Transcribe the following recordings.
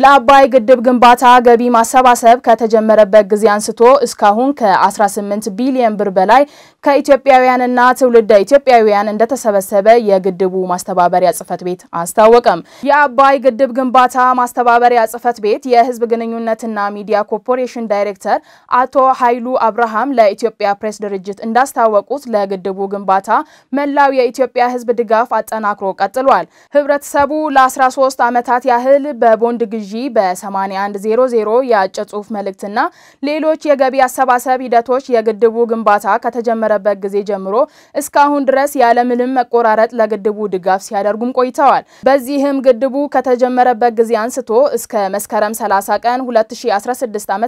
ለአባይ ግድብ ግንባታ ገቢ ማሰባሰብ ከተጀመረበት ጊዜ አንስቶ እስካሁን ከ18 ቢሊዮን ብር በላይ ከኢትዮጵያውያንና ትውልደ ኢትዮጵያውያን እንደተሰበሰበ የግድቡ ማስተባበሪያ ጽህፈት ቤት አስታወቀም። የአባይ ግድብ ግንባታ ማስተባበሪያ ጽህፈት ቤት የህዝብ ግንኙነትና ሚዲያ ኮርፖሬሽን ዳይሬክተር አቶ ኃይሉ አብርሃም ለኢትዮጵያ ፕሬስ ድርጅት እንዳስታወቁት ለግድቡ ግንባታ መላው የኢትዮጵያ ህዝብ ድጋፍ አጠናክሮ ቀጥሏል። ህብረተሰቡ ለ13 ዓመታት ያህል በቦንድ ግዢ በ8100 የአጭር ጽሑፍ መልእክትና ሌሎች የገቢ አሰባሰብ ሂደቶች የግድቡ ግንባታ ከተጀመረበት ጊዜ ጀምሮ እስካሁን ድረስ ያለምንም መቆራረጥ ለግድቡ ድጋፍ ሲያደርጉም ቆይተዋል። በዚህም ግድቡ ከተጀመረበት ጊዜ አንስቶ እስከ መስከረም 30 ቀን 2016 ዓ.ም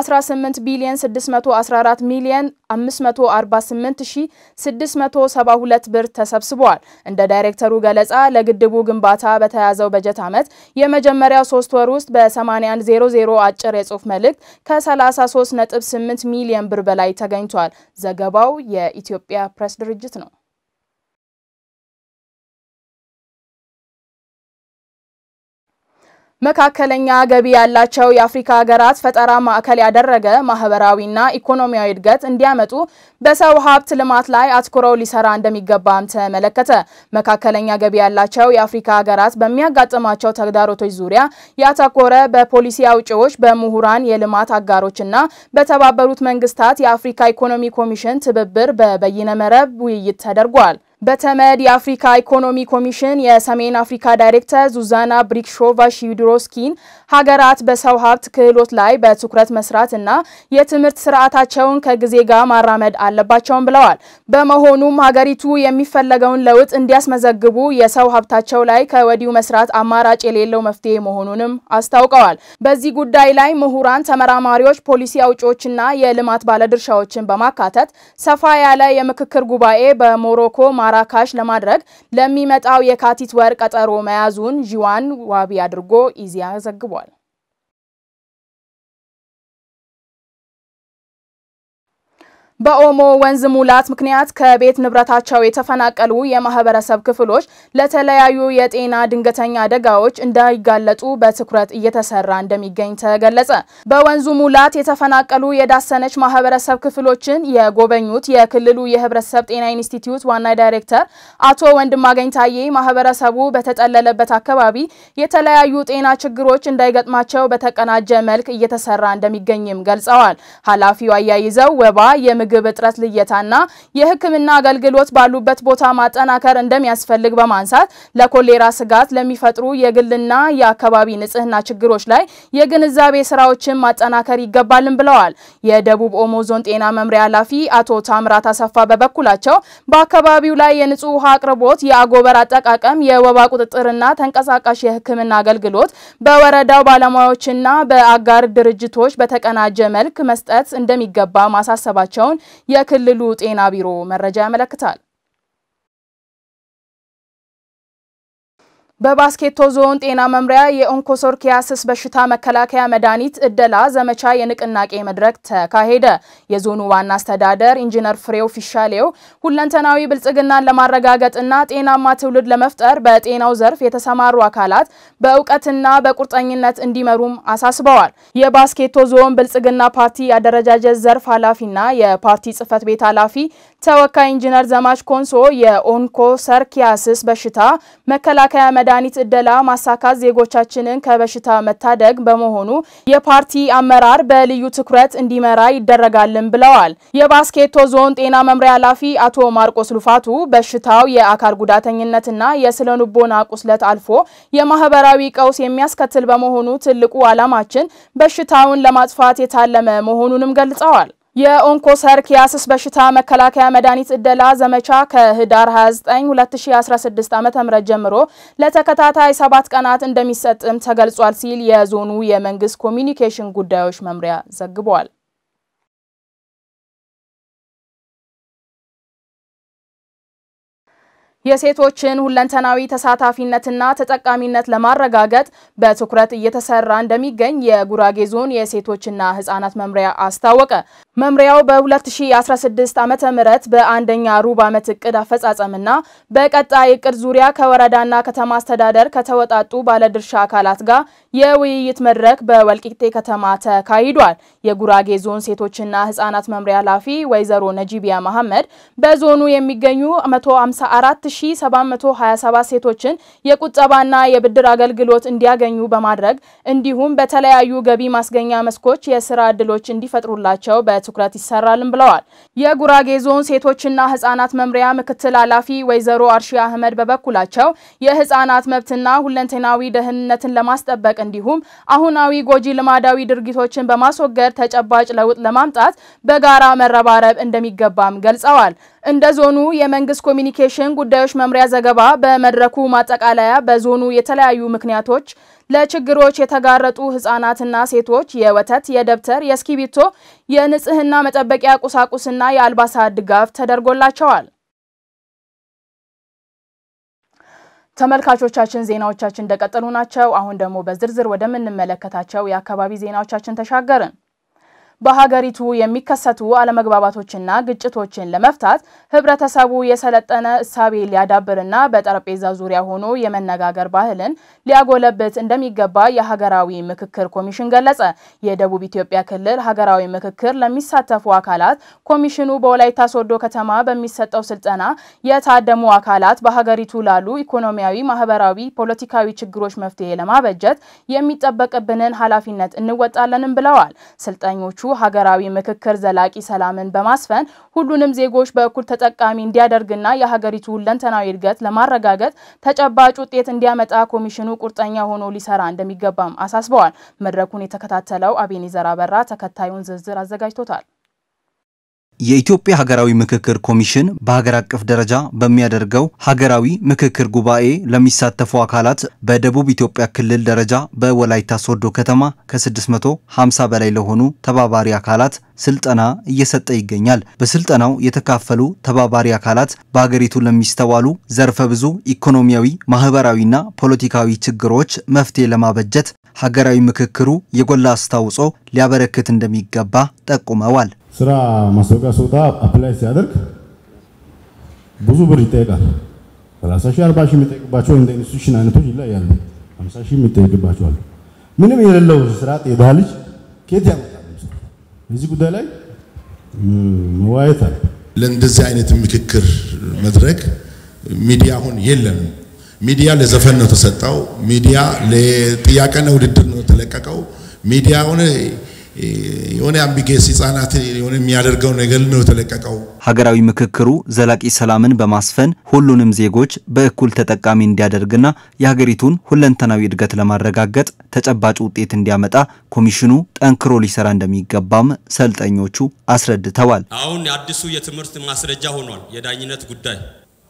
18 ቢሊዮን 614 ሚሊዮን 548672 ብር ተሰብስበዋል። እንደ ዳይሬክተሩ ገለጻ ለግድቡ ግንባታ በተያዘው በጀት ዓመት የመጀመሪያው ሶስት ወር ውስጥ በ8100 አጭር የጽሑፍ መልእክት ከ33.8 ሚሊዮን ብር በላይ ተገኝቷል። ዘገባው የኢትዮጵያ ፕሬስ ድርጅት ነው። መካከለኛ ገቢ ያላቸው የአፍሪካ ሀገራት ፈጠራ ማዕከል ያደረገ ማህበራዊና ኢኮኖሚያዊ እድገት እንዲያመጡ በሰው ሀብት ልማት ላይ አትኩረው ሊሰራ እንደሚገባም ተመለከተ። መካከለኛ ገቢ ያላቸው የአፍሪካ ሀገራት በሚያጋጥማቸው ተግዳሮቶች ዙሪያ ያተኮረ በፖሊሲ አውጪዎች፣ በምሁራን፣ የልማት አጋሮችና በተባበሩት መንግስታት የአፍሪካ ኢኮኖሚ ኮሚሽን ትብብር በበይነ መረብ ውይይት ተደርጓል። በተመድ የአፍሪካ ኢኮኖሚ ኮሚሽን የሰሜን አፍሪካ ዳይሬክተር ዙዛና ብሪክሾቫ ሺዲሮስኪን ሀገራት በሰው ሀብት ክህሎት ላይ በትኩረት መስራት እና የትምህርት ስርዓታቸውን ከጊዜ ጋር ማራመድ አለባቸውን ብለዋል። በመሆኑም ሀገሪቱ የሚፈለገውን ለውጥ እንዲያስመዘግቡ የሰው ሀብታቸው ላይ ከወዲሁ መስራት አማራጭ የሌለው መፍትሄ መሆኑንም አስታውቀዋል። በዚህ ጉዳይ ላይ ምሁራን፣ ተመራማሪዎች፣ ፖሊሲ አውጪዎችና የልማት ባለድርሻዎችን በማካተት ሰፋ ያለ የምክክር ጉባኤ በሞሮኮ ማራ ተራካሽ ለማድረግ ለሚመጣው የካቲት ወር ቀጠሮ መያዙን ዢዋን ዋቢ አድርጎ ኢዜአ ዘግቧል። በኦሞ ወንዝ ሙላት ምክንያት ከቤት ንብረታቸው የተፈናቀሉ የማህበረሰብ ክፍሎች ለተለያዩ የጤና ድንገተኛ አደጋዎች እንዳይጋለጡ በትኩረት እየተሰራ እንደሚገኝ ተገለጸ። በወንዙ ሙላት የተፈናቀሉ የዳሰነች ማህበረሰብ ክፍሎችን የጎበኙት የክልሉ የህብረተሰብ ጤና ኢንስቲትዩት ዋና ዳይሬክተር አቶ ወንድማገኝ ታዬ ማህበረሰቡ በተጠለለበት አካባቢ የተለያዩ ጤና ችግሮች እንዳይገጥማቸው በተቀናጀ መልክ እየተሰራ እንደሚገኝም ገልጸዋል። ኃላፊው አያይዘው ወባ የምግብ እጥረት ልየታና የሕክምና አገልግሎት ባሉበት ቦታ ማጠናከር እንደሚያስፈልግ በማንሳት ለኮሌራ ስጋት ለሚፈጥሩ የግልና የአካባቢ ንጽህና ችግሮች ላይ የግንዛቤ ስራዎችን ማጠናከር ይገባልን ብለዋል። የደቡብ ኦሞ ዞን ጤና መምሪያ ኃላፊ አቶ ታምራት አሰፋ በበኩላቸው በአካባቢው ላይ የንጹህ ውሃ አቅርቦት፣ የአጎበር አጠቃቀም፣ የወባ ቁጥጥርና ተንቀሳቃሽ የሕክምና አገልግሎት በወረዳው ባለሙያዎችና በአጋር ድርጅቶች በተቀናጀ መልክ መስጠት እንደሚገባ ማሳሰባቸውን መሆኑን የክልሉ ጤና ቢሮ መረጃ ያመለክታል። በባስኬቶ ዞን ጤና መምሪያ የኦንኮሶርኪያስስ በሽታ መከላከያ መድኃኒት እደላ ዘመቻ የንቅናቄ መድረክ ተካሄደ። የዞኑ ዋና አስተዳደር ኢንጂነር ፍሬው ፊሻሌው ሁለንተናዊ ብልጽግናን ለማረጋገጥና ጤናማ ትውልድ ለመፍጠር በጤናው ዘርፍ የተሰማሩ አካላት በእውቀትና በቁርጠኝነት እንዲመሩም አሳስበዋል። የባስኬቶ ዞን ብልጽግና ፓርቲ አደረጃጀት ዘርፍ ኃላፊና የፓርቲ ጽህፈት ቤት ኃላፊ ተወካይ ኢንጂነር ዘማች ኮንሶ የኦንኮ ሰርኪያስስ በሽታ መከላከያ መድኃኒት እደላ ማሳካት ዜጎቻችንን ከበሽታ መታደግ በመሆኑ የፓርቲ አመራር በልዩ ትኩረት እንዲመራ ይደረጋልን ብለዋል። የባስኬቶ ዞን ጤና መምሪያ ኃላፊ አቶ ማርቆስ ሉፋቱ በሽታው የአካል ጉዳተኝነትና የስነ ልቦና ቁስለት አልፎ የማህበራዊ ቀውስ የሚያስከትል በመሆኑ ትልቁ ዓላማችን በሽታውን ለማጥፋት የታለመ መሆኑንም ገልጸዋል። የኦንኮሰርኪያሲስ በሽታ መከላከያ መድኃኒት እደላ ዘመቻ ከህዳር 29 2016 ዓ.ም ጀምሮ ለተከታታይ ሰባት ቀናት እንደሚሰጥም ተገልጿል ሲል የዞኑ የመንግስት ኮሚኒኬሽን ጉዳዮች መምሪያ ዘግቧል። የሴቶችን ሁለንተናዊ ተሳታፊነትና ተጠቃሚነት ለማረጋገጥ በትኩረት እየተሰራ እንደሚገኝ የጉራጌ ዞን የሴቶችና ህጻናት መምሪያ አስታወቀ። መምሪያው በ2016 ዓ ም በአንደኛ ሩብ ዓመት እቅድ አፈጻጸምና በቀጣይ እቅድ ዙሪያ ከወረዳና ከተማ አስተዳደር ከተወጣጡ ባለድርሻ አካላት ጋር የውይይት መድረክ በወልቂጤ ከተማ ተካሂዷል። የጉራጌ ዞን ሴቶችና ህጻናት መምሪያ ኃላፊ ወይዘሮ ነጂቢያ መሐመድ በዞኑ የሚገኙ 154727 ሴቶችን የቁጠባና የብድር አገልግሎት እንዲያገኙ በማድረግ እንዲሁም በተለያዩ ገቢ ማስገኛ መስኮች የስራ ዕድሎች እንዲፈጥሩላቸው በ ትኩረት ይሰራልም ብለዋል። የጉራጌ ዞን ሴቶችና ህጻናት መምሪያ ምክትል ኃላፊ ወይዘሮ አርሺ አህመድ በበኩላቸው የህጻናት መብትና ሁለንተናዊ ደህንነትን ለማስጠበቅ እንዲሁም አሁናዊ ጎጂ ልማዳዊ ድርጊቶችን በማስወገድ ተጨባጭ ለውጥ ለማምጣት በጋራ መረባረብ እንደሚገባም ገልጸዋል። እንደ ዞኑ የመንግስት ኮሚኒኬሽን ጉዳዮች መምሪያ ዘገባ በመድረኩ ማጠቃለያ በዞኑ የተለያዩ ምክንያቶች ለችግሮች የተጋረጡ ህጻናትና ሴቶች የወተት፣ የደብተር፣ የእስክሪብቶ፣ የንጽህና መጠበቂያ ቁሳቁስና የአልባሳት ድጋፍ ተደርጎላቸዋል። ተመልካቾቻችን ዜናዎቻችን እንደቀጠሉ ናቸው። አሁን ደግሞ በዝርዝር ወደምንመለከታቸው የአካባቢ ዜናዎቻችን ተሻገርን። በሀገሪቱ የሚከሰቱ አለመግባባቶችና ግጭቶችን ለመፍታት ህብረተሰቡ የሰለጠነ እሳቤ ሊያዳብርና በጠረጴዛ ዙሪያ ሆኖ የመነጋገር ባህልን ሊያጎለብት እንደሚገባ የሀገራዊ ምክክር ኮሚሽን ገለጸ። የደቡብ ኢትዮጵያ ክልል ሀገራዊ ምክክር ለሚሳተፉ አካላት ኮሚሽኑ በወላይታ ሶዶ ከተማ በሚሰጠው ስልጠና የታደሙ አካላት በሀገሪቱ ላሉ ኢኮኖሚያዊ፣ ማህበራዊ፣ ፖለቲካዊ ችግሮች መፍትሄ ለማበጀት የሚጠበቅብንን ኃላፊነት እንወጣለንም ብለዋል። ሰልጣኞቹ ሀገራዊ ምክክር ዘላቂ ሰላምን በማስፈን ሁሉንም ዜጎች በእኩል ተጠቃሚ እንዲያደርግና የሀገሪቱ ሁለንተናዊ እድገት ለማረጋገጥ ተጨባጭ ውጤት እንዲያመጣ ኮሚሽኑ ቁርጠኛ ሆኖ ሊሰራ እንደሚገባም አሳስበዋል። መድረኩን የተከታተለው አቤኔዘር አበራ ተከታዩን ዝርዝር አዘጋጅቶታል። የኢትዮጵያ ሀገራዊ ምክክር ኮሚሽን በሀገር አቀፍ ደረጃ በሚያደርገው ሀገራዊ ምክክር ጉባኤ ለሚሳተፉ አካላት በደቡብ ኢትዮጵያ ክልል ደረጃ በወላይታ ሶዶ ከተማ ከ650 በላይ ለሆኑ ተባባሪ አካላት ስልጠና እየሰጠ ይገኛል። በስልጠናው የተካፈሉ ተባባሪ አካላት በሀገሪቱ ለሚስተዋሉ ዘርፈ ብዙ ኢኮኖሚያዊ፣ ማህበራዊና ፖለቲካዊ ችግሮች መፍትሄ ለማበጀት ሀገራዊ ምክክሩ የጎላ አስተዋጽኦ ሊያበረክት እንደሚገባ ጠቁመዋል። ስራ ማስታወቂያ ሲወጣ አፕላይ ሲያደርግ ብዙ ብር ይጠይቃል። 30 ሺህ 40 ሺህ የሚጠይቅባቸው እንደ ኢንስቲትዩሽን አይነቶች ይለያሉ። 50 ሺህ የሚጠይቅባቸው አሉ። ምንም የሌለው ስራ ጤዳ ልጅ ኬት ያመጣል? እዚህ ጉዳይ ላይ መዋየት አለ። ለእንደዚህ አይነት ምክክር መድረክ ሚዲያ አሁን የለም። ሚዲያ ለዘፈን ነው ተሰጠው። ሚዲያ ለጥያቄና ውድድር ነው ተለቀቀው። ሚዲያ የሆነ አምቢጌስ ህጻናት የሆነ የሚያደርገው ነገር ነው የተለቀቀው። ሀገራዊ ምክክሩ ዘላቂ ሰላምን በማስፈን ሁሉንም ዜጎች በእኩል ተጠቃሚ እንዲያደርግና የሀገሪቱን ሁለንተናዊ እድገት ለማረጋገጥ ተጨባጭ ውጤት እንዲያመጣ ኮሚሽኑ ጠንክሮ ሊሰራ እንደሚገባም ሰልጠኞቹ አስረድተዋል። አሁን አዲሱ የትምህርት ማስረጃ ሆኗል። የዳኝነት ጉዳይ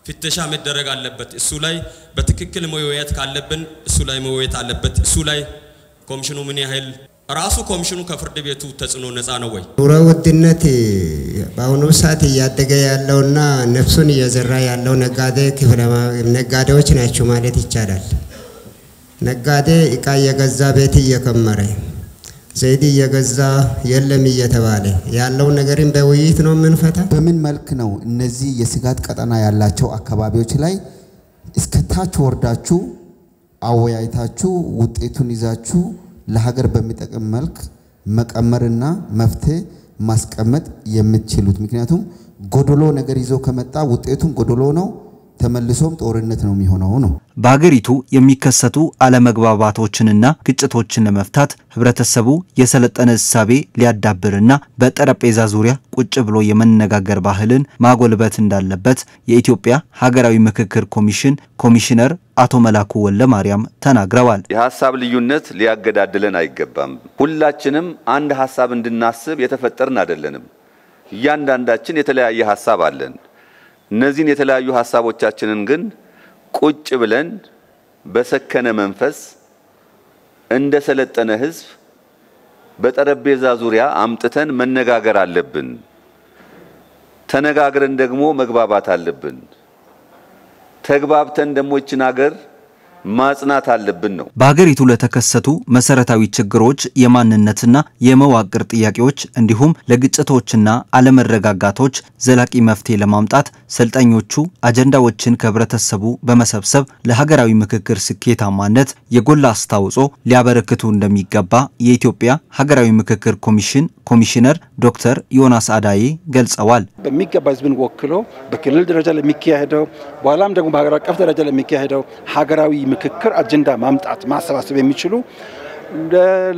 ፍተሻ መደረግ አለበት። እሱ ላይ በትክክል መወያየት ካለብን እሱ ላይ መወያየት አለበት። እሱ ላይ ኮሚሽኑ ምን ያህል ራሱ ኮሚሽኑ ከፍርድ ቤቱ ተጽዕኖ ነፃ ነው ወይ? ኑሮ ውድነት በአሁኑ ሰዓት እያደገ ያለውና ነፍሱን እየዘራ ያለው ነጋዴ ነጋዴዎች ናቸው ማለት ይቻላል። ነጋዴ እቃ እየገዛ ቤት እየከመረ ዘይት እየገዛ የለም እየተባለ ያለው ነገርን በውይይት ነው የምንፈታ። በምን መልክ ነው እነዚህ የስጋት ቀጠና ያላቸው አካባቢዎች ላይ እስከ ታች ወርዳችሁ አወያይታችሁ ውጤቱን ይዛችሁ ለሀገር በሚጠቅም መልክ መቀመርና መፍትሄ ማስቀመጥ የምትችሉት። ምክንያቱም ጎዶሎ ነገር ይዞ ከመጣ ውጤቱም ጎዶሎ ነው። ተመልሶም ጦርነት ነው የሚሆነው ነው። በሀገሪቱ የሚከሰቱ አለመግባባቶችንና ግጭቶችን ለመፍታት ህብረተሰቡ የሰለጠነ እሳቤ ሊያዳብርና በጠረጴዛ ዙሪያ ቁጭ ብሎ የመነጋገር ባህልን ማጎልበት እንዳለበት የኢትዮጵያ ሀገራዊ ምክክር ኮሚሽን ኮሚሽነር አቶ መላኩ ወለ ማርያም ተናግረዋል። የሀሳብ ልዩነት ሊያገዳድለን አይገባም። ሁላችንም አንድ ሀሳብ እንድናስብ የተፈጠርን አይደለንም። እያንዳንዳችን የተለያየ ሀሳብ አለን። እነዚህን የተለያዩ ሀሳቦቻችንን ግን ቁጭ ብለን በሰከነ መንፈስ እንደ ሰለጠነ ህዝብ በጠረጴዛ ዙሪያ አምጥተን መነጋገር አለብን። ተነጋግረን ደግሞ መግባባት አለብን። ተግባብተን ደግሞ ይችን አገር ማጽናት አለብን ነው። በሀገሪቱ ለተከሰቱ መሰረታዊ ችግሮች የማንነትና የመዋቅር ጥያቄዎች እንዲሁም ለግጭቶችና አለመረጋጋቶች ዘላቂ መፍትሄ ለማምጣት ሰልጣኞቹ አጀንዳዎችን ከህብረተሰቡ በመሰብሰብ ለሀገራዊ ምክክር ስኬታማነት የጎላ አስተዋጽኦ ሊያበረክቱ እንደሚገባ የኢትዮጵያ ሀገራዊ ምክክር ኮሚሽን ኮሚሽነር ዶክተር ዮናስ አዳዬ ገልጸዋል። በሚገባ ህዝብን ወክሎ በክልል ደረጃ ለሚካሄደው በኋላም ደግሞ በሀገር አቀፍ ደረጃ ለሚካሄደው ሀገራዊ ምክክር አጀንዳ ማምጣት ማሰባሰብ የሚችሉ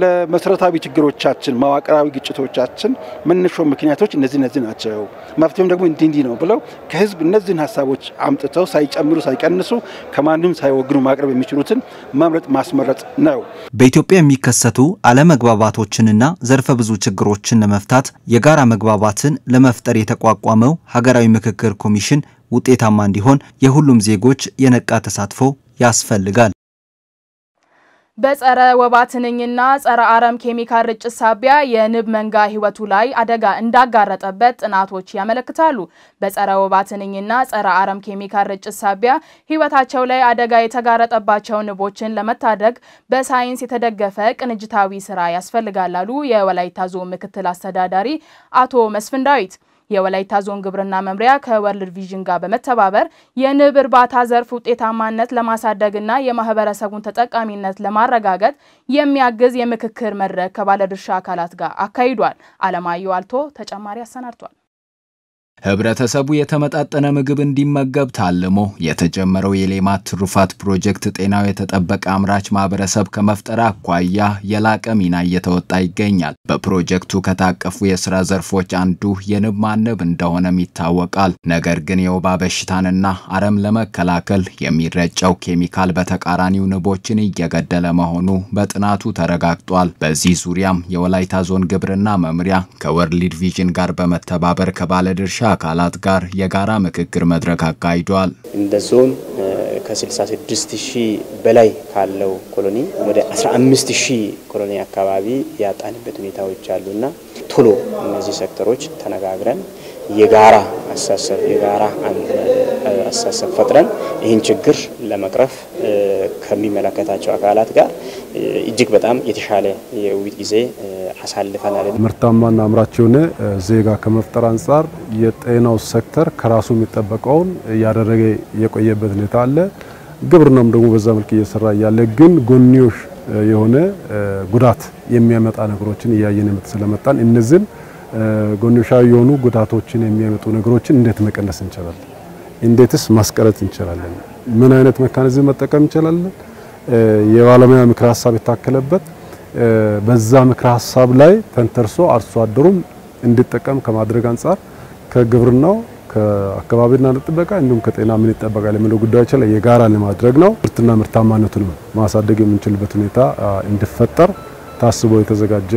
ለመሰረታዊ ችግሮቻችን መዋቅራዊ ግጭቶቻችን መነሾ ምክንያቶች እነዚህ እነዚህ ናቸው፣ መፍትሄም ደግሞ እንዲህ እንዲህ ነው ብለው ከህዝብ እነዚህን ሀሳቦች አምጥተው ሳይጨምሩ ሳይቀንሱ ከማንም ሳይወግኑ ማቅረብ የሚችሉትን መምረጥ ማስመረጥ ነው። በኢትዮጵያ የሚከሰቱ አለመግባባቶችንና ዘርፈ ብዙ ችግሮችን ለመፍታት የጋራ መግባባትን ለመፍጠር የተቋቋመው ሀገራዊ ምክክር ኮሚሽን ውጤታማ እንዲሆን የሁሉም ዜጎች የነቃ ተሳትፎ ያስፈልጋል። በጸረ ወባ ትንኝና ጸረ አረም ኬሚካል ርጭት ሳቢያ የንብ መንጋ ህይወቱ ላይ አደጋ እንዳጋረጠበት ጥናቶች ያመለክታሉ። በጸረ ወባ ትንኝና ጸረ አረም ኬሚካል ርጭት ሳቢያ ህይወታቸው ላይ አደጋ የተጋረጠባቸው ንቦችን ለመታደግ በሳይንስ የተደገፈ ቅንጅታዊ ስራ ያስፈልጋል አሉ የወላይታ ዞን ምክትል አስተዳዳሪ አቶ መስፍን ዳዊት። የወላይታ ዞን ግብርና መምሪያ ከወርልድ ቪዥን ጋር በመተባበር የንብ እርባታ ዘርፍ ውጤታማነት ለማሳደግና የማህበረሰቡን ተጠቃሚነት ለማረጋገጥ የሚያግዝ የምክክር መድረክ ከባለድርሻ አካላት ጋር አካሂዷል። አለማየሁ አልቶ ተጨማሪ አሰናድቷል። ህብረተሰቡ የተመጣጠነ ምግብ እንዲመገብ ታልሞ የተጀመረው የሌማት ትሩፋት ፕሮጀክት ጤናው የተጠበቀ አምራች ማህበረሰብ ከመፍጠር አኳያ የላቀ ሚና እየተወጣ ይገኛል። በፕሮጀክቱ ከታቀፉ የስራ ዘርፎች አንዱ የንብ ማነብ እንደሆነም ይታወቃል። ነገር ግን የወባ በሽታንና አረም ለመከላከል የሚረጨው ኬሚካል በተቃራኒው ንቦችን እየገደለ መሆኑ በጥናቱ ተረጋግጧል። በዚህ ዙሪያም የወላይታ ዞን ግብርና መምሪያ ከወርሊድ ቪዥን ጋር በመተባበር ከባለድርሻ አካላት ጋር የጋራ ምክክር መድረክ አካሂዷል። እንደ ዞን ከ66 ሺህ በላይ ካለው ኮሎኒ ወደ 15 ሺህ ኮሎኒ አካባቢ ያጣንበት ሁኔታዎች አሉና ቶሎ እነዚህ ሴክተሮች ተነጋግረን የጋራ አሳሰብ የጋራ አሳሰብ ፈጥረን ይህን ችግር ለመቅረፍ ከሚመለከታቸው አካላት ጋር እጅግ በጣም የተሻለ የውይይት ጊዜ አሳልፈናል። ምርታማና አምራች የሆነ ዜጋ ከመፍጠር አንጻር የጤናው ሴክተር ከራሱ የሚጠበቀውን እያደረገ የቆየበት ሁኔታ አለ። ግብርናም ደግሞ በዛ መልክ እየሰራ እያለ ግን ጎንዮሽ የሆነ ጉዳት የሚያመጣ ነገሮችን እያየን ስለመጣን እነዚህን ጎንዮሻዊ የሆኑ ጉዳቶችን የሚያመጡ ነገሮችን እንዴት መቀነስ እንችላለን? እንዴትስ ማስቀረት እንችላለን? ምን አይነት መካኒዝም መጠቀም እንችላለን? የባለሙያ ምክረ ሀሳብ የታከለበት በዛ ምክረ ሀሳብ ላይ ተንተርሶ አርሶ አደሩም እንዲጠቀም ከማድረግ አንጻር ከግብርናው ከአካባቢና ጥበቃ እንዲሁም ከጤና ምን ይጠበቃል የሚለው ጉዳዮች ላይ የጋራ ለማድረግ ነው። ምርትና ምርታማነቱን ማሳደግ የምንችልበት ሁኔታ እንዲፈጠር ታስቦ የተዘጋጀ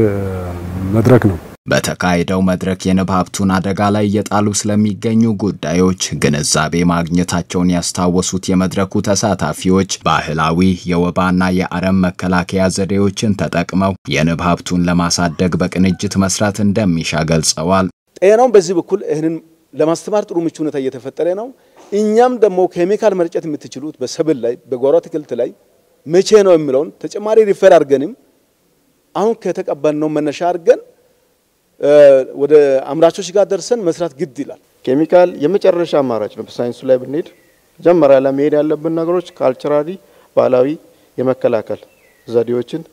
መድረክ ነው። በተካሄደው መድረክ ሀብቱን አደጋ ላይ እየጣሉ ስለሚገኙ ጉዳዮች ግንዛቤ ማግኘታቸውን ያስታወሱት የመድረኩ ተሳታፊዎች ባህላዊ የወባና የአረም መከላከያ ዘዴዎችን ተጠቅመው የንብሀብቱን ለማሳደግ በቅንጅት መስራት እንደሚሻ ገልጸዋል። ጤናውን በዚህ በኩል ይህንን ለማስተማር ጥሩ ምቹ ሁኔታ እየተፈጠረ ነው። እኛም ደግሞ ኬሚካል መርጨት የምትችሉት በሰብል ላይ በጓሮ አትክልት ላይ መቼ ነው የሚለውን ተጨማሪ ሪፈር አድርገንም አሁን ከተቀበልነው መነሻ አድርገን ወደ አምራቾች ጋር ደርሰን መስራት ግድ ይላል። ኬሚካል የመጨረሻ አማራጭ ነው። በሳይንሱ ላይ ብንሄድ መጀመሪያ ላይ መሄድ ያለብን ነገሮች ካልቸራሊ ባህላዊ የመከላከል ዘዴዎችን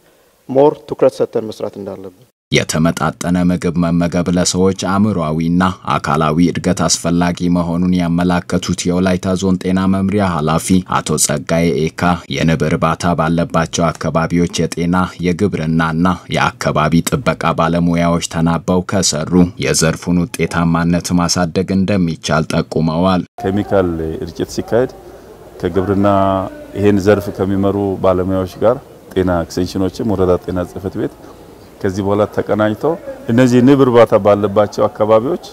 ሞር ትኩረት ሰጥተን መስራት እንዳለብን የተመጣጠነ ምግብ መመገብ ለሰዎች አእምሯዊና አካላዊ እድገት አስፈላጊ መሆኑን ያመላከቱት የወላይታ ዞን ጤና መምሪያ ኃላፊ አቶ ጸጋዬ ኤካ የንብ እርባታ ባለባቸው አካባቢዎች የጤና የግብርናና የአካባቢ ጥበቃ ባለሙያዎች ተናበው ከሰሩ የዘርፉን ውጤታማነት ማሳደግ እንደሚቻል ጠቁመዋል። ኬሚካል እርጭት ሲካሄድ ከግብርና ይህን ዘርፍ ከሚመሩ ባለሙያዎች ጋር ጤና ኤክስቴንሽኖችም ወረዳ ጤና ጽህፈት ቤት ከዚህ በኋላ ተቀናኝቶ እነዚህ ንብ እርባታ ባለባቸው አካባቢዎች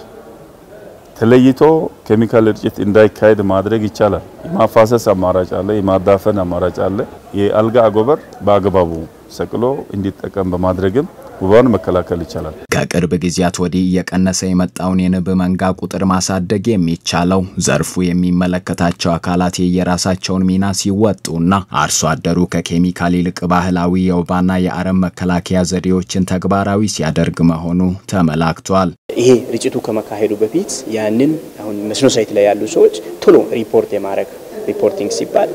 ተለይቶ ኬሚካል ርጭት እንዳይካሄድ ማድረግ ይቻላል። የማፋሰስ አማራጭ አለ፣ የማዳፈን አማራጭ አለ። የአልጋ አጎበር በአግባቡ ሰቅሎ እንዲጠቀም በማድረግም ወባውን መከላከል ይቻላል። ከቅርብ ጊዜያት ወዲህ እየቀነሰ የመጣውን የንብ መንጋ ቁጥር ማሳደግ የሚቻለው ዘርፉ የሚመለከታቸው አካላት የየራሳቸውን ሚና ሲወጡና አርሶ አደሩ ከኬሚካል ይልቅ ባህላዊ የወባና የአረም መከላከያ ዘዴዎችን ተግባራዊ ሲያደርግ መሆኑ ተመላክቷል። ይሄ ርጭቱ ከመካሄዱ በፊት ያንን አሁን መስኖ ሳይት ላይ ያሉ ሰዎች ቶሎ ሪፖርት የማድረግ ሪፖርቲንግ ሲባል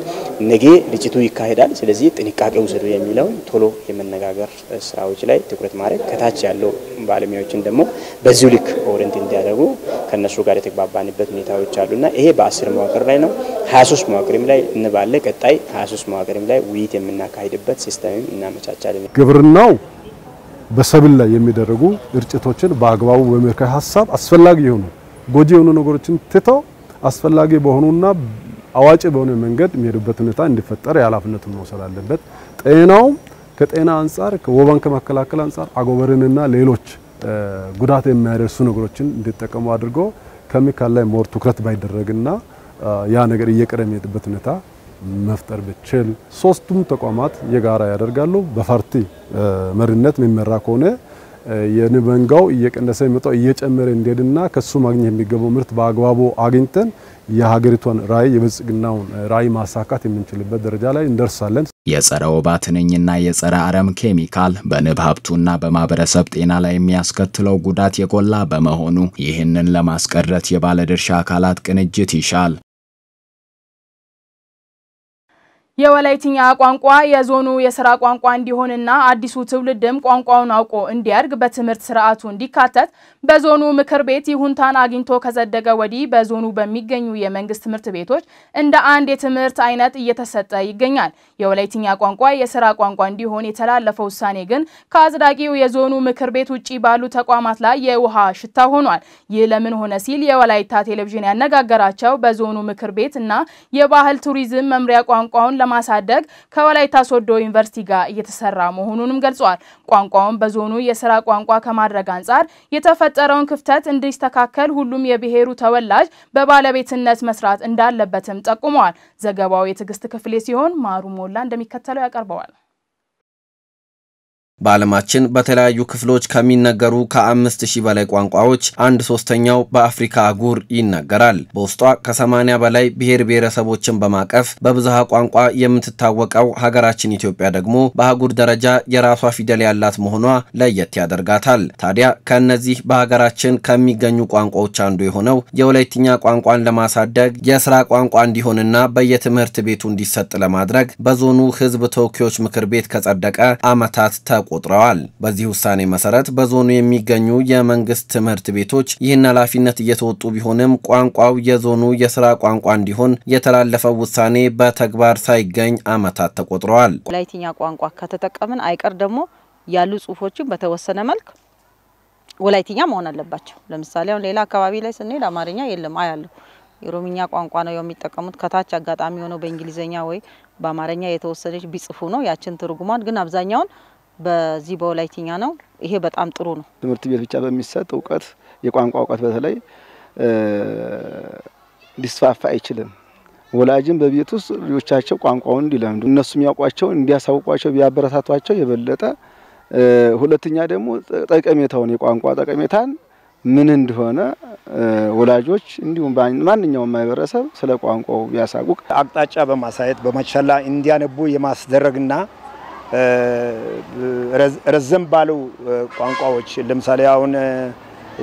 ነገ ልጅቱ ይካሄዳል፣ ስለዚህ ጥንቃቄ ውሰዱ የሚለውን ቶሎ የመነጋገር ስራዎች ላይ ትኩረት ማድረግ ከታች ያለው ባለሙያዎችን ደግሞ በዚሁ ልክ ኦሪንት እንዲያደርጉ ከእነሱ ጋር የተግባባንበት ሁኔታዎች አሉና ይሄ በአስር መዋቅር ላይ ነው። ሀያ ሶስት መዋቅርም ላይ እንባለ ቀጣይ ሀያ ሶስት መዋቅርም ላይ ውይይት የምናካሂድበት ሲስተምም እናመቻቻለን። ግብርናው በሰብል ላይ የሚደረጉ እርጭቶችን በአግባቡ በምክረ ሀሳብ አስፈላጊ የሆኑ ጎጂ የሆኑ ነገሮችን ትተው አስፈላጊ በሆኑና አዋጭ በሆነ መንገድ የሚሄዱበት ሁኔታ እንዲፈጠር የኃላፊነቱን መውሰድ አለበት። ጤናው ከጤና አንጻር ከወባን ከመከላከል አንጻር አጎበርንና ሌሎች ጉዳት የሚያደርሱ ነገሮችን እንዲጠቀሙ አድርጎ ኬሚካል ላይ ሞር ትኩረት ባይደረግና ያ ነገር እየቀረ የሚሄድበት ሁኔታ መፍጠር ብችል ሶስቱም ተቋማት የጋራ ያደርጋሉ። በፈርቲ መሪነት የሚመራ ከሆነ የንበንጋው እየቀነሰ የሚመጣው እየጨመረ እንዲሄድና ከሱ ማግኘት የሚገባው ምርት በአግባቡ አግኝተን የሀገሪቷን ራዕይ የብልጽግናውን ራዕይ ማሳካት የምንችልበት ደረጃ ላይ እንደርሳለን። የጸረ ወባ ትንኝና የጸረ አረም ኬሚካል በንብ ሀብቱና በማህበረሰብ ጤና ላይ የሚያስከትለው ጉዳት የጎላ በመሆኑ ይህንን ለማስቀረት የባለድርሻ አካላት ቅንጅት ይሻል። የወላይትኛ ቋንቋ የዞኑ የስራ ቋንቋ እንዲሆንና አዲሱ ትውልድም ቋንቋውን አውቆ እንዲያድግ በትምህርት ስርዓቱ እንዲካተት በዞኑ ምክር ቤት ይሁንታን አግኝቶ ከጸደቀ ወዲህ በዞኑ በሚገኙ የመንግስት ትምህርት ቤቶች እንደ አንድ የትምህርት አይነት እየተሰጠ ይገኛል። የወላይትኛ ቋንቋ የስራ ቋንቋ እንዲሆን የተላለፈ ውሳኔ ግን ከአጽዳቂው የዞኑ ምክር ቤት ውጭ ባሉ ተቋማት ላይ የውሃ ሽታ ሆኗል። ይህ ለምን ሆነ ሲል የወላይታ ቴሌቪዥን ያነጋገራቸው በዞኑ ምክር ቤት እና የባህል ቱሪዝም መምሪያ ቋንቋውን ለማሳደግ ከወላይታ ሶዶ ዩኒቨርሲቲ ጋር እየተሰራ መሆኑንም ገልጿል። ቋንቋውን በዞኑ የስራ ቋንቋ ከማድረግ አንጻር የተፈጠረውን ክፍተት እንዲስተካከል ሁሉም የብሔሩ ተወላጅ በባለቤትነት መስራት እንዳለበትም ጠቁመዋል። ዘገባው የትዕግስት ክፍሌ ሲሆን ማሩ ሞላ እንደሚከተለው ያቀርበዋል። በዓለማችን በተለያዩ ክፍሎች ከሚነገሩ ከአምስት ሺህ በላይ ቋንቋዎች አንድ ሶስተኛው በአፍሪካ አህጉር ይነገራል። በውስጧ ከሰማኒያ በላይ ብሔር ብሔረሰቦችን በማቀፍ በብዝሃ ቋንቋ የምትታወቀው ሀገራችን ኢትዮጵያ ደግሞ በአህጉር ደረጃ የራሷ ፊደል ያላት መሆኗ ለየት ያደርጋታል። ታዲያ ከእነዚህ በሀገራችን ከሚገኙ ቋንቋዎች አንዱ የሆነው የወላይትኛ ቋንቋን ለማሳደግ የስራ ቋንቋ እንዲሆንና በየትምህርት ቤቱ እንዲሰጥ ለማድረግ በዞኑ ህዝብ ተወካዮች ምክር ቤት ከጸደቀ ዓመታት ተቆ ቆጥረዋል። በዚህ ውሳኔ መሰረት በዞኑ የሚገኙ የመንግስት ትምህርት ቤቶች ይህን ኃላፊነት እየተወጡ ቢሆንም ቋንቋው የዞኑ የስራ ቋንቋ እንዲሆን የተላለፈው ውሳኔ በተግባር ሳይገኝ አመታት ተቆጥረዋል። ላይትኛ ቋንቋ ከተጠቀምን አይቀር ደግሞ ያሉ ጽሁፎችን በተወሰነ መልክ ወላይትኛ መሆን አለባቸው። ለምሳሌ አሁን ሌላ አካባቢ ላይ ስንሄድ አማርኛ የለም አያለሁ። የኦሮምኛ ቋንቋ ነው የሚጠቀሙት። ከታች አጋጣሚ ሆነው በእንግሊዝኛ ወይ በአማርኛ የተወሰነች ቢጽፉ ነው ያችን ትርጉሟን ግን አብዛኛውን በዚህ በወላይትኛ ነው። ይሄ በጣም ጥሩ ነው። ትምህርት ቤት ብቻ በሚሰጥ እውቀት የቋንቋ እውቀት በተለይ ሊስፋፋ አይችልም። ወላጅም በቤት ውስጥ ልጆቻቸው ቋንቋውን እንዲለምዱ እነሱ የሚያውቋቸው እንዲያሳውቋቸው ቢያበረታቷቸው የበለጠ ሁለተኛ ደግሞ ጠቀሜታውን የቋንቋ ጠቀሜታን ምን እንደሆነ ወላጆች እንዲሁም ማንኛውም ማህበረሰብ ስለ ቋንቋው ቢያሳውቅ አቅጣጫ በማሳየት በመቻላ እንዲያነቡ የማስደረግና ረዘም ባሉ ቋንቋዎች ለምሳሌ አሁን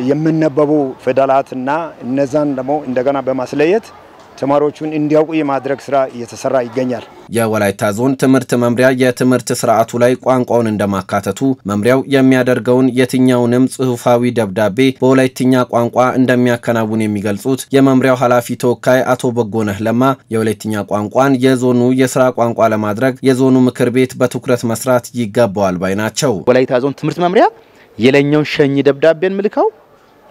የምነበቡ እና እነዛን ደግሞ እንደገና በማስለየት ተማሪዎቹን እንዲያውቁ የማድረግ ስራ እየተሰራ ይገኛል። የወላይታ ዞን ትምህርት መምሪያ የትምህርት ስርዓቱ ላይ ቋንቋውን እንደማካተቱ መምሪያው የሚያደርገውን የትኛውንም ጽሁፋዊ ደብዳቤ በወላይትኛ ቋንቋ እንደሚያከናውን የሚገልጹት የመምሪያው ኃላፊ ተወካይ አቶ በጎነህ ለማ የወላይትኛ ቋንቋን የዞኑ የስራ ቋንቋ ለማድረግ የዞኑ ምክር ቤት በትኩረት መስራት ይገባዋል ባይ ናቸው። ወላይታ ዞን ትምህርት መምሪያ የለኛውን ሸኝ ደብዳቤን ምልከው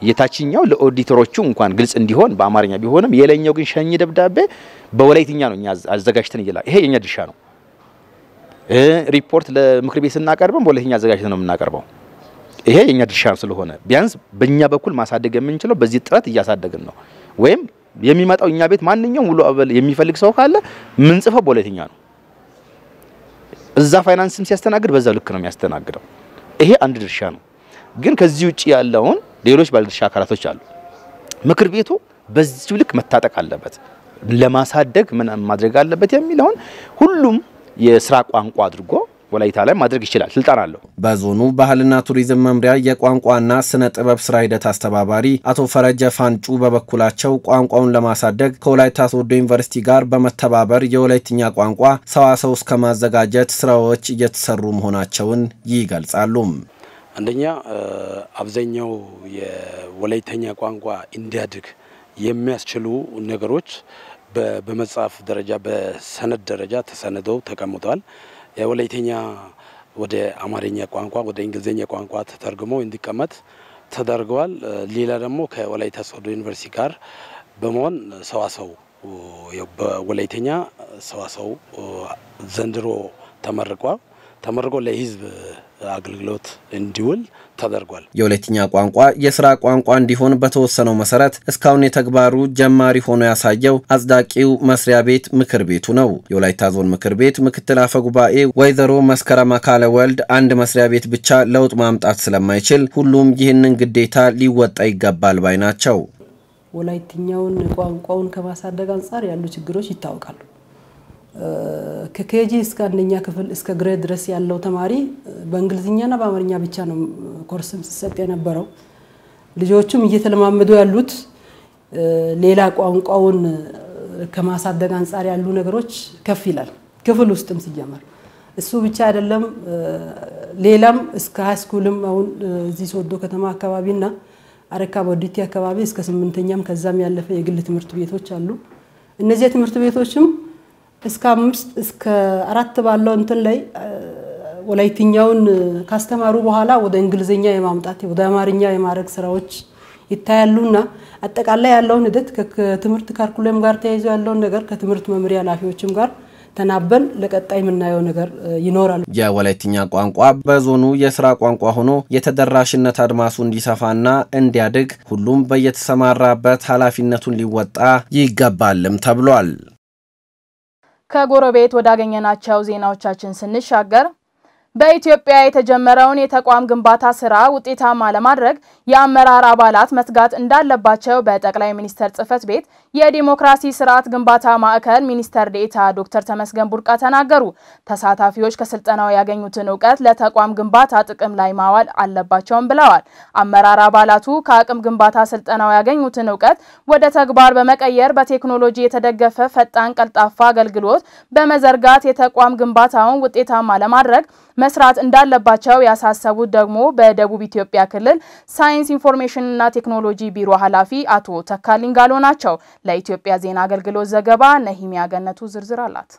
የታችኛው ለኦዲተሮቹ እንኳን ግልጽ እንዲሆን በአማርኛ ቢሆንም የላይኛው ግን ሸኝ ደብዳቤ በወላይትኛ ነው እኛ አዘጋጅተን እየላ ይሄ የኛ ድርሻ ነው። ሪፖርት ለምክር ቤት ስናቀርብም በወላይትኛ አዘጋጅተን ነው የምናቀርበው። ይሄ የኛ ድርሻ ስለሆነ ቢያንስ በእኛ በኩል ማሳደግ የምንችለው በዚህ ጥረት እያሳደግን ነው። ወይም የሚመጣው እኛ ቤት ማንኛውም ውሎ አበል የሚፈልግ ሰው ካለ ምንጽፈው በወላይትኛ ነው። እዛ ፋይናንስም ሲያስተናግድ በዛ ልክ ነው የሚያስተናግደው። ይሄ አንድ ድርሻ ነው። ግን ከዚህ ውጭ ያለውን ሌሎች ባለድርሻ አካላቶች አሉ። ምክር ቤቱ በዚህ ልክ መታጠቅ አለበት፣ ለማሳደግ ምን ማድረግ አለበት የሚለውን ሁሉም የስራ ቋንቋ አድርጎ ወላይታ ላይ ማድረግ ይችላል። ስልጣን አለው። በዞኑ ባህልና ቱሪዝም መምሪያ የቋንቋና ስነ ጥበብ ስራ ሂደት አስተባባሪ አቶ ፈረጀ ፋንጩ በበኩላቸው ቋንቋውን ለማሳደግ ከወላይታ ሶዶ ዩኒቨርሲቲ ጋር በመተባበር የወላይትኛ ቋንቋ ሰዋሰው እስከ ማዘጋጀት ስራዎች እየተሰሩ መሆናቸውን ይገልጻሉ። አንደኛ አብዛኛው የወላይተኛ ቋንቋ እንዲያድግ የሚያስችሉ ነገሮች በመጽሐፍ ደረጃ በሰነድ ደረጃ ተሰንደው ተቀምጠዋል። የወላይተኛ ወደ አማርኛ ቋንቋ ወደ እንግሊዝኛ ቋንቋ ተተርግሞ እንዲቀመጥ ተደርገዋል። ሌላ ደግሞ ከወላይታ ሶዶ ዩኒቨርሲቲ ጋር በመሆን ሰዋሰው በወላይተኛ ሰዋሰው ዘንድሮ ተመርቋል። ተመርቆ ለህዝብ አገልግሎት እንዲውል ተደርጓል። የሁለተኛ ቋንቋ የስራ ቋንቋ እንዲሆን በተወሰነው መሰረት እስካሁን የተግባሩ ጀማሪ ሆኖ ያሳየው አጽዳቂው መስሪያ ቤት ምክር ቤቱ ነው። የወላይታ ዞን ምክር ቤት ምክትል አፈ ጉባኤ ወይዘሮ መስከረም አካለ ወልድ አንድ መስሪያ ቤት ብቻ ለውጥ ማምጣት ስለማይችል ሁሉም ይህንን ግዴታ ሊወጣ ይገባል ባይ ናቸው። ወላይትኛውን ቋንቋውን ከማሳደግ አንጻር ያሉ ችግሮች ይታወቃሉ። ከኬጂ እስከ አንደኛ ክፍል እስከ ግሬድ ድረስ ያለው ተማሪ በእንግሊዝኛና በአማርኛ ብቻ ነው ኮርስም ሲሰጥ የነበረው። ልጆቹም እየተለማመዱ ያሉት ሌላ ቋንቋውን ከማሳደግ አንጻር ያሉ ነገሮች ከፍ ይላል። ክፍል ውስጥም ሲጀመር እሱ ብቻ አይደለም፣ ሌላም እስከ ሃይስኩልም አሁን እዚህ ሶዶ ከተማ አካባቢና አረካ ቦዲቲ አካባቢ እስከ ስምንተኛም ከዛም ያለፈ የግል ትምህርት ቤቶች አሉ። እነዚህ ትምህርት ቤቶችም እስከ አምስት እስከ አራት ባለው እንትን ላይ ወላይትኛውን ካስተማሩ በኋላ ወደ እንግሊዝኛ የማምጣት ወደ አማርኛ የማድረግ ስራዎች ይታያሉና አጠቃላይ ያለውን ሂደት ከትምህርት ካርኩለም ጋር ተያይዞ ያለውን ነገር ከትምህርት መምሪያ ኃላፊዎችም ጋር ተናበን ለቀጣይ የምናየው ነገር ይኖራል። የወላይትኛ ቋንቋ በዞኑ የስራ ቋንቋ ሆኖ የተደራሽነት አድማሱ እንዲሰፋና እንዲያድግ ሁሉም በየተሰማራበት ኃላፊነቱን ሊወጣ ይገባልም ተብሏል። ከጎረቤት ወዳገኘናቸው ዜናዎቻችን ስንሻገር በኢትዮጵያ የተጀመረውን የተቋም ግንባታ ስራ ውጤታማ ለማድረግ የአመራር አባላት መትጋት እንዳለባቸው በጠቅላይ ሚኒስተር ጽህፈት ቤት የዲሞክራሲ ስርዓት ግንባታ ማዕከል ሚኒስተር ዴኤታ ዶክተር ተመስገን ቡርቃ ተናገሩ። ተሳታፊዎች ከስልጠናው ያገኙትን እውቀት ለተቋም ግንባታ ጥቅም ላይ ማዋል አለባቸውም ብለዋል። አመራር አባላቱ ከአቅም ግንባታ ስልጠናው ያገኙትን እውቀት ወደ ተግባር በመቀየር በቴክኖሎጂ የተደገፈ ፈጣን፣ ቀልጣፋ አገልግሎት በመዘርጋት የተቋም ግንባታውን ውጤታማ ለማድረግ መስራት እንዳለባቸው ያሳሰቡት ደግሞ በደቡብ ኢትዮጵያ ክልል ሳይንስ ኢንፎርሜሽንና ቴክኖሎጂ ቢሮ ኃላፊ አቶ ተካሊንጋሎ ናቸው። ለኢትዮጵያ ዜና አገልግሎት ዘገባ ነሂሚያ ገነቱ ዝርዝር አላት።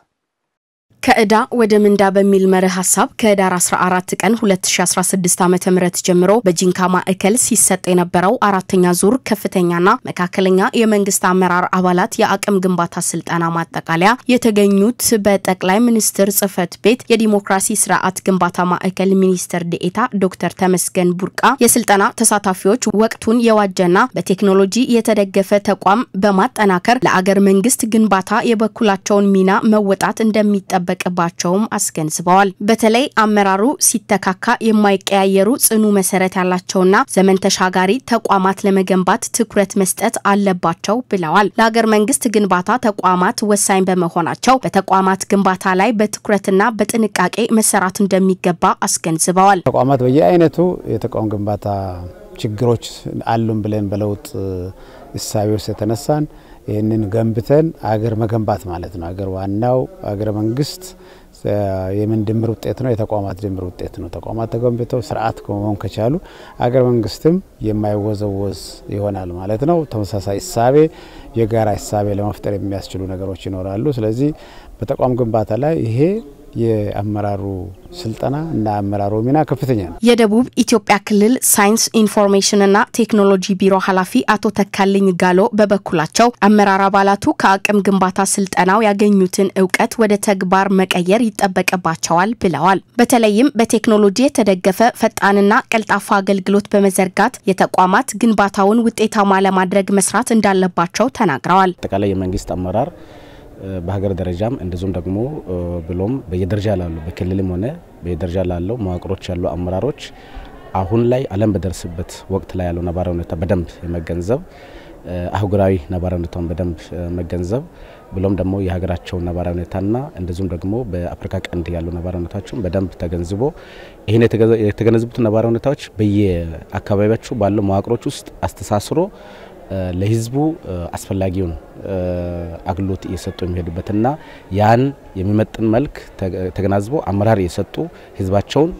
ከዕዳ ወደ ምንዳ በሚል መርህ ሀሳብ ከህዳር 14 ቀን 2016 ዓ ም ጀምሮ በጂንካ ማዕከል ሲሰጥ የነበረው አራተኛ ዙር ከፍተኛና መካከለኛ የመንግስት አመራር አባላት የአቅም ግንባታ ስልጠና ማጠቃለያ የተገኙት በጠቅላይ ሚኒስትር ጽህፈት ቤት የዲሞክራሲ ስርዓት ግንባታ ማዕከል ሚኒስትር ዴኤታ ዶክተር ተመስገን ቡርቃ የስልጠና ተሳታፊዎች ወቅቱን የዋጀና በቴክኖሎጂ የተደገፈ ተቋም በማጠናከር ለአገር መንግስት ግንባታ የበኩላቸውን ሚና መወጣት እንደሚጠበቅ እንደሚጠበቅባቸውም አስገንዝበዋል። በተለይ አመራሩ ሲተካካ የማይቀያየሩ ጽኑ መሰረት ያላቸውና ዘመን ተሻጋሪ ተቋማት ለመገንባት ትኩረት መስጠት አለባቸው ብለዋል። ለሀገር መንግስት ግንባታ ተቋማት ወሳኝ በመሆናቸው በተቋማት ግንባታ ላይ በትኩረትና በጥንቃቄ መሰራት እንደሚገባ አስገንዝበዋል። ተቋማት በየአይነቱ የተቋም ግንባታ ችግሮች አሉን ብለን በለውጥ እሳቤ ውስጥ የተነሳን ይህንን ገንብተን አገር መገንባት ማለት ነው። አገር ዋናው አገረ መንግስት የምን ድምር ውጤት ነው? የተቋማት ድምር ውጤት ነው። ተቋማት ተገንብተው ስርዓት መሆን ከቻሉ አገር መንግስትም የማይወዘወዝ ይሆናል ማለት ነው። ተመሳሳይ እሳቤ፣ የጋራ እሳቤ ለመፍጠር የሚያስችሉ ነገሮች ይኖራሉ። ስለዚህ በተቋም ግንባታ ላይ ይሄ የአመራሩ ስልጠና እና አመራሩ ሚና ከፍተኛ ነው። የደቡብ ኢትዮጵያ ክልል ሳይንስ ኢንፎርሜሽንና ቴክኖሎጂ ቢሮ ኃላፊ አቶ ተካልኝ ጋሎ በበኩላቸው አመራር አባላቱ ከአቅም ግንባታ ስልጠናው ያገኙትን እውቀት ወደ ተግባር መቀየር ይጠበቅባቸዋል ብለዋል። በተለይም በቴክኖሎጂ የተደገፈ ፈጣንና ቀልጣፋ አገልግሎት በመዘርጋት የተቋማት ግንባታውን ውጤታማ ለማድረግ መስራት እንዳለባቸው ተናግረዋል። አጠቃላይ የመንግስት አመራር በሀገር ደረጃም እንደዚሁም ደግሞ ብሎም በየደረጃ ላሉ በክልልም ሆነ በየደረጃ ላለው መዋቅሮች ያሉ አመራሮች አሁን ላይ ዓለም በደረስበት ወቅት ላይ ያለው ነባራዊ ሁኔታ በደንብ የመገንዘብ አህጉራዊ ነባራዊ ሁኔታውን በደንብ መገንዘብ ብሎም ደግሞ የሀገራቸውን ነባራዊ ሁኔታና እንደዚሁም ደግሞ በአፍሪካ ቀንድ ያሉ ነባራዊ ሁኔታቸውን በደንብ ተገንዝቦ ይህን የተገነዘቡት ነባራዊ ሁኔታዎች በየአካባቢያቸው ባለው መዋቅሮች ውስጥ አስተሳስሮ ለህዝቡ አስፈላጊውን አግሎት እየሰጡ የሚሄዱበትና ያን የሚመጥን መልክ ተገናዝቦ አመራር የሰጡ ህዝባቸውን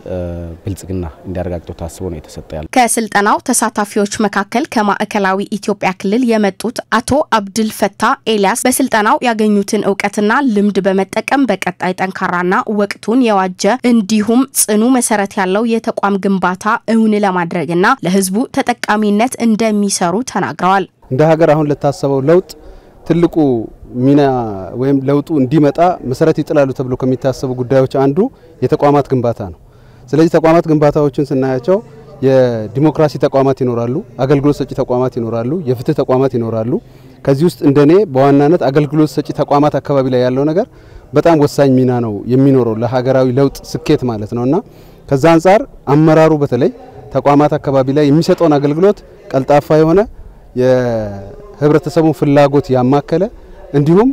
ብልጽግና እንዲያረጋግጡ ታስቦ ነው የተሰጠ ያለ። ከስልጠናው ተሳታፊዎች መካከል ከማዕከላዊ ኢትዮጵያ ክልል የመጡት አቶ አብድል ፈታ ኤልያስ በስልጠናው ያገኙትን እውቀትና ልምድ በመጠቀም በቀጣይ ጠንካራና ወቅቱን የዋጀ እንዲሁም ጽኑ መሰረት ያለው የተቋም ግንባታ እውን ለማድረግና ለህዝቡ ተጠቃሚነት እንደሚሰሩ ተናግረዋል። እንደ ሀገር አሁን ለታሰበው ለውጥ ትልቁ ሚና ወይም ለውጡ እንዲመጣ መሰረት ይጥላሉ ተብሎ ከሚታሰቡ ጉዳዮች አንዱ የተቋማት ግንባታ ነው። ስለዚህ ተቋማት ግንባታዎችን ስናያቸው የዲሞክራሲ ተቋማት ይኖራሉ፣ አገልግሎት ሰጪ ተቋማት ይኖራሉ፣ የፍትህ ተቋማት ይኖራሉ። ከዚህ ውስጥ እንደኔ በዋናነት አገልግሎት ሰጪ ተቋማት አካባቢ ላይ ያለው ነገር በጣም ወሳኝ ሚና ነው የሚኖረው ለሀገራዊ ለውጥ ስኬት ማለት ነው እና ከዛ አንጻር አመራሩ በተለይ ተቋማት አካባቢ ላይ የሚሰጠውን አገልግሎት ቀልጣፋ የሆነ ህብረተሰቡን ፍላጎት ያማከለ እንዲሁም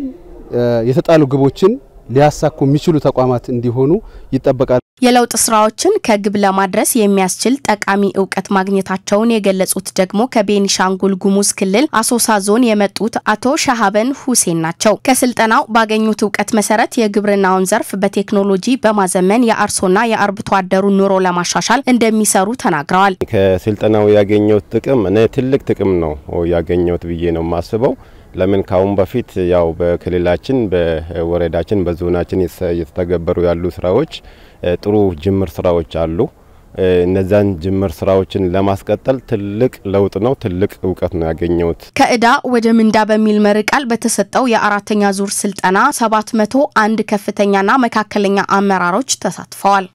የተጣሉ ግቦችን ሊያሳኩ የሚችሉ ተቋማት እንዲሆኑ ይጠበቃል። የለውጥ ስራዎችን ከግብ ለማድረስ የሚያስችል ጠቃሚ እውቀት ማግኘታቸውን የገለጹት ደግሞ ከቤኒሻንጉል ጉሙዝ ክልል አሶሳ ዞን የመጡት አቶ ሻሃበን ሁሴን ናቸው። ከስልጠናው ባገኙት እውቀት መሰረት የግብርናውን ዘርፍ በቴክኖሎጂ በማዘመን የአርሶና የአርብቶ አደሩን ኑሮ ለማሻሻል እንደሚሰሩ ተናግረዋል። ከስልጠናው ያገኘሁት ጥቅም እኔ ትልቅ ጥቅም ነው ያገኘሁት ብዬ ነው የማስበው። ለምን ካሁን በፊት ያው በክልላችን፣ በወረዳችን፣ በዞናችን እየተተገበሩ ያሉ ስራዎች ጥሩ ጅምር ስራዎች አሉ። እነዛን ጅምር ስራዎችን ለማስቀጠል ትልቅ ለውጥ ነው፣ ትልቅ እውቀት ነው ያገኘሁት። ከእዳ ወደ ምንዳ በሚል መሪ ቃል በተሰጠው የአራተኛ ዙር ስልጠና ሰባት መቶ አንድ ከፍተኛና መካከለኛ አመራሮች ተሳትፈዋል።